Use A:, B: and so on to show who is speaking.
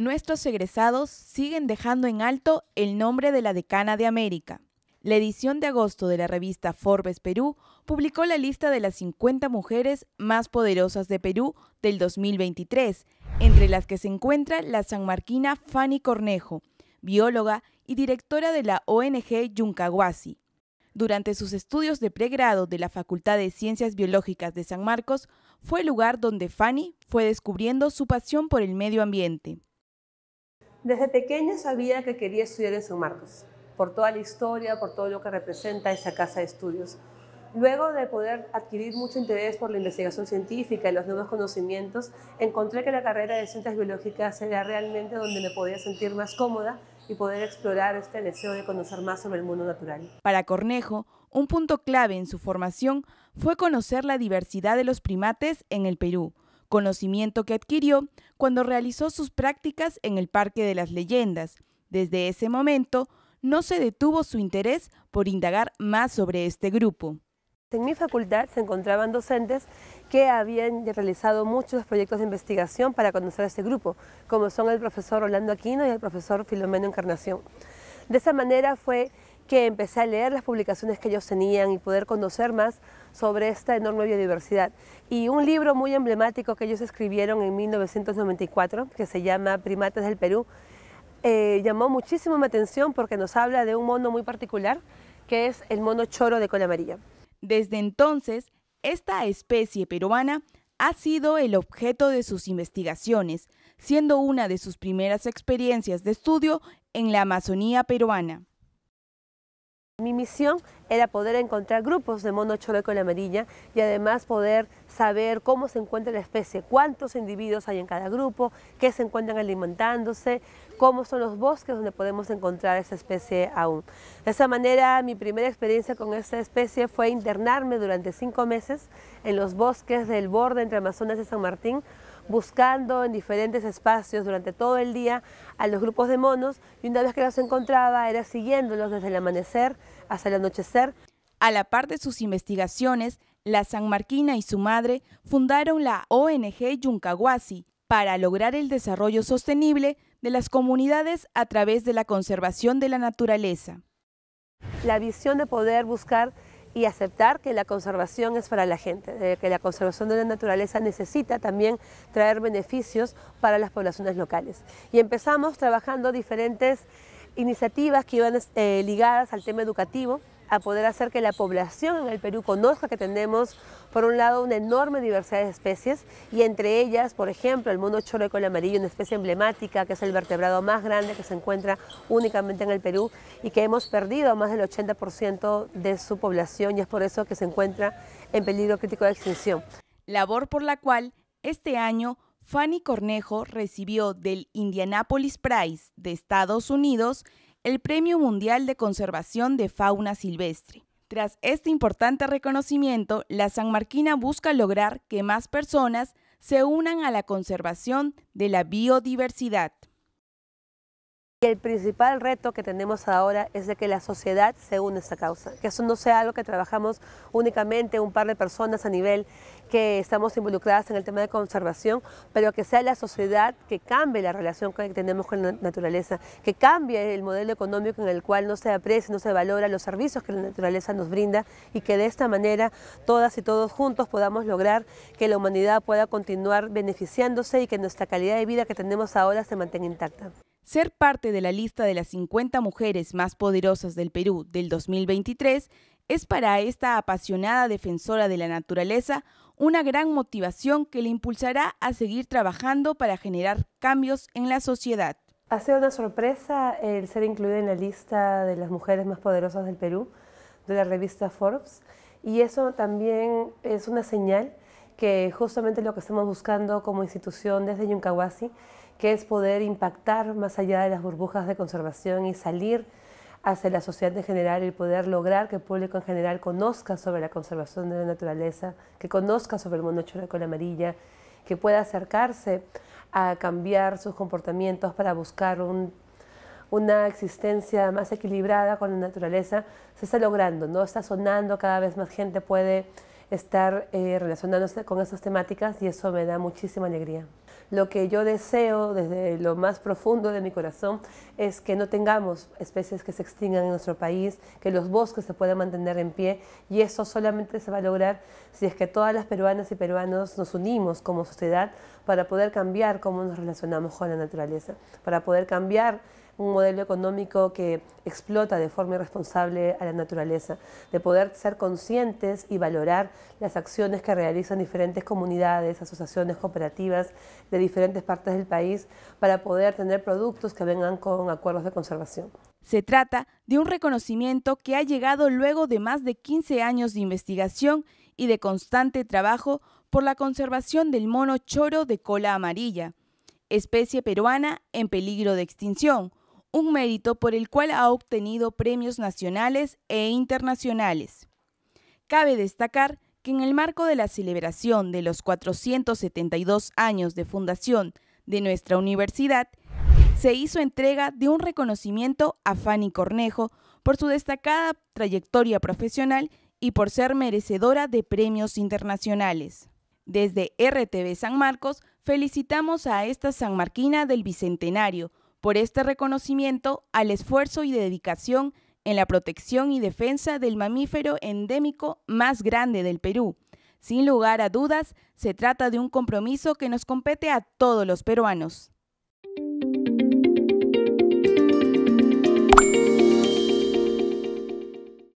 A: nuestros egresados siguen dejando en alto el nombre de la decana de América. La edición de agosto de la revista Forbes Perú publicó la lista de las 50 mujeres más poderosas de Perú del 2023, entre las que se encuentra la sanmarquina Fanny Cornejo, bióloga y directora de la ONG yuncaguasi Durante sus estudios de pregrado de la Facultad de Ciencias Biológicas de San Marcos, fue el lugar donde Fanny fue descubriendo su pasión por el medio ambiente.
B: Desde pequeña sabía que quería estudiar en San Marcos, por toda la historia, por todo lo que representa esa casa de estudios. Luego de poder adquirir mucho interés por la investigación científica y los nuevos conocimientos, encontré que la carrera de ciencias biológicas era realmente donde me podía sentir más cómoda y poder explorar este deseo de conocer más sobre el mundo
A: natural. Para Cornejo, un punto clave en su formación fue conocer la diversidad de los primates en el Perú, conocimiento que adquirió cuando realizó sus prácticas en el Parque de las Leyendas. Desde ese momento, no se detuvo su interés por indagar más sobre este grupo.
B: En mi facultad se encontraban docentes que habían realizado muchos proyectos de investigación para conocer a este grupo, como son el profesor Orlando Aquino y el profesor Filomeno Encarnación. De esa manera fue que empecé a leer las publicaciones que ellos tenían y poder conocer más sobre esta enorme biodiversidad. Y un libro muy emblemático que ellos escribieron en 1994, que se llama Primates del Perú, eh, llamó muchísimo mi atención porque nos habla de un mono muy particular,
A: que es el mono choro de cola amarilla. Desde entonces, esta especie peruana ha sido el objeto de sus investigaciones, siendo una de sus primeras experiencias de estudio en la Amazonía peruana.
B: Mi misión era poder encontrar grupos de mono cholo en la amarilla y además poder saber cómo se encuentra la especie, cuántos individuos hay en cada grupo, qué se encuentran alimentándose, cómo son los bosques donde podemos encontrar esa especie aún. De esa manera, mi primera experiencia con esta especie fue internarme durante cinco meses en los bosques del borde entre Amazonas y San Martín, buscando en diferentes espacios durante todo el día a los grupos de monos y una vez que los encontraba era siguiéndolos desde el amanecer hasta el
A: anochecer. A la par de sus investigaciones, la San Marquina y su madre fundaron la ONG Yuncahuasi para lograr el desarrollo sostenible de las comunidades a través de la conservación de la naturaleza.
B: La visión de poder buscar y aceptar que la conservación es para la gente, eh, que la conservación de la naturaleza necesita también traer beneficios para las poblaciones locales. Y empezamos trabajando diferentes iniciativas que iban eh, ligadas al tema educativo, a poder hacer que la población en el Perú conozca que tenemos, por un lado, una enorme diversidad de especies y entre ellas, por ejemplo, el mundo choro de amarillo, una especie emblemática que es el vertebrado más grande que se encuentra únicamente en el Perú y que hemos perdido más del 80% de su población y es por eso que se encuentra en peligro crítico de extinción.
A: Labor por la cual este año Fanny Cornejo recibió del Indianapolis Prize de Estados Unidos el Premio Mundial de Conservación de Fauna Silvestre. Tras este importante reconocimiento, la San Marquina busca lograr que más personas se unan a la conservación de la biodiversidad. Y el
B: principal reto que tenemos ahora es de que la sociedad se une a esta causa, que eso no sea algo que trabajamos únicamente un par de personas a nivel que estamos involucradas en el tema de conservación, pero que sea la sociedad que cambie la relación que tenemos con la naturaleza, que cambie el modelo económico en el cual no se aprecia, no se valora los servicios que la naturaleza nos brinda y que de esta manera todas y todos juntos podamos lograr que la humanidad pueda continuar beneficiándose y que nuestra calidad de vida que tenemos ahora se mantenga
A: intacta. Ser parte de la lista de las 50 mujeres más poderosas del Perú del 2023 es para esta apasionada defensora de la naturaleza una gran motivación que le impulsará a seguir trabajando para generar cambios en la sociedad.
B: Ha sido una sorpresa el ser incluida en la lista de las mujeres más poderosas del Perú de la revista Forbes y eso también es una señal que justamente lo que estamos buscando como institución desde Yuncahuasi que es poder impactar más allá de las burbujas de conservación y salir hacia la sociedad en general y poder lograr que el público en general conozca sobre la conservación de la naturaleza, que conozca sobre el mundo de cola amarilla, que pueda acercarse a cambiar sus comportamientos para buscar una existencia más equilibrada con la naturaleza, se está logrando, ¿no? Está sonando, cada vez más gente puede estar eh, relacionándose con esas temáticas y eso me da muchísima alegría. Lo que yo deseo desde lo más profundo de mi corazón es que no tengamos especies que se extingan en nuestro país, que los bosques se puedan mantener en pie y eso solamente se va a lograr si es que todas las peruanas y peruanos nos unimos como sociedad para poder cambiar cómo nos relacionamos con la naturaleza, para poder cambiar un modelo económico que explota de forma irresponsable a la naturaleza, de poder ser conscientes y valorar las acciones que realizan diferentes comunidades, asociaciones, cooperativas de diferentes partes del país para poder
A: tener productos que vengan con acuerdos de conservación. Se trata de un reconocimiento que ha llegado luego de más de 15 años de investigación y de constante trabajo por la conservación del mono choro de cola amarilla, especie peruana en peligro de extinción un mérito por el cual ha obtenido premios nacionales e internacionales. Cabe destacar que en el marco de la celebración de los 472 años de fundación de nuestra universidad, se hizo entrega de un reconocimiento a Fanny Cornejo por su destacada trayectoria profesional y por ser merecedora de premios internacionales. Desde RTV San Marcos felicitamos a esta sanmarquina del Bicentenario por este reconocimiento al esfuerzo y dedicación en la protección y defensa del mamífero endémico más grande del Perú. Sin lugar a dudas, se trata de un compromiso que nos compete a todos los peruanos.